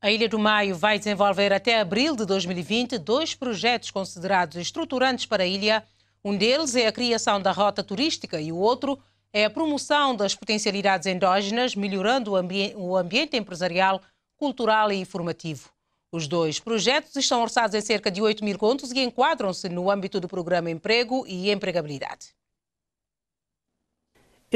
A Ilha do Maio vai desenvolver até abril de 2020 dois projetos considerados estruturantes para a ilha. Um deles é a criação da rota turística e o outro é a promoção das potencialidades endógenas, melhorando o, ambi o ambiente empresarial, cultural e informativo. Os dois projetos estão orçados em cerca de 8 mil contos e enquadram-se no âmbito do programa Emprego e Empregabilidade.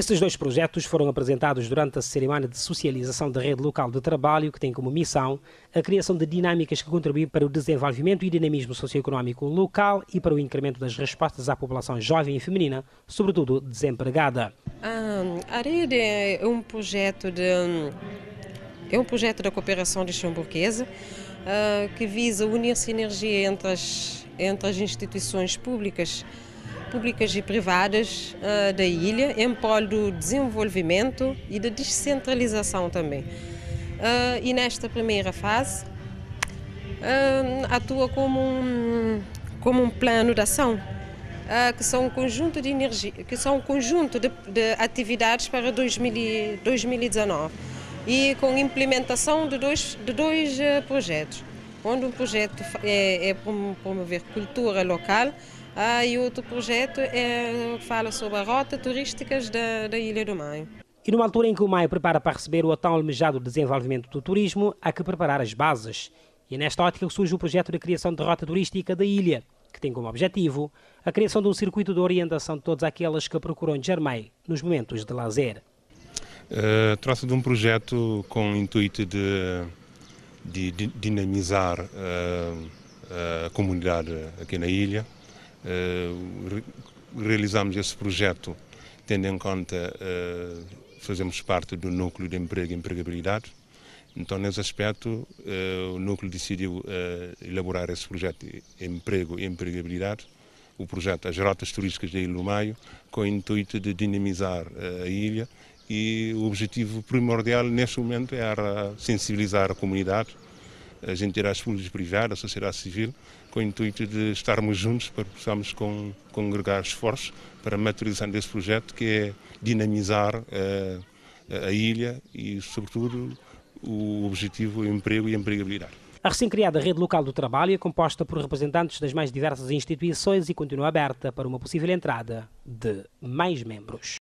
Estes dois projetos foram apresentados durante a cerimónia de socialização da rede local de trabalho, que tem como missão a criação de dinâmicas que contribuem para o desenvolvimento e dinamismo socioeconómico local e para o incremento das respostas à população jovem e feminina, sobretudo desempregada. Ah, a rede é um projeto de é um projeto da cooperação luxemburguesa uh, que visa unir sinergia entre as, entre as instituições públicas públicas e privadas uh, da ilha em prol do desenvolvimento e da descentralização também. Uh, e nesta primeira fase uh, atua como um, como um plano de ação que são um conjunto de energia, que são um conjunto de, de atividades para 2000, 2019 e com implementação de dois, de dois projetos onde um projeto é, é promover cultura local ah, e outro projeto é, fala sobre a rota turísticas da, da Ilha do Maio. E numa altura em que o Maio prepara para receber o tão almejado desenvolvimento do turismo, há que preparar as bases. E é nesta ótica surge o projeto de criação de rota turística da ilha, que tem como objetivo a criação de um circuito de orientação de todas aquelas que procuram Germain nos momentos de lazer. Uh, eh, Trata se de um projeto com o intuito de de, dinamizar eh, eh, a comunidade aqui na ilha. Eh, realizamos esse projeto tendo em conta fazemos parte do núcleo de emprego e empregabilidade. Então, nesse aspecto, o núcleo decidiu elaborar esse projeto de emprego e empregabilidade, o projeto As Rotas Turísticas da Ilha do Maio, com o intuito de dinamizar a ilha e o objetivo primordial neste momento é sensibilizar a comunidade, as entidades públicas e privadas, a sociedade civil, com o intuito de estarmos juntos para que possamos con congregar esforços para a maturização desse projeto, que é dinamizar uh, a ilha e, sobretudo, o objetivo é o emprego e empregabilidade. A recém-criada rede local do trabalho é composta por representantes das mais diversas instituições e continua aberta para uma possível entrada de mais membros.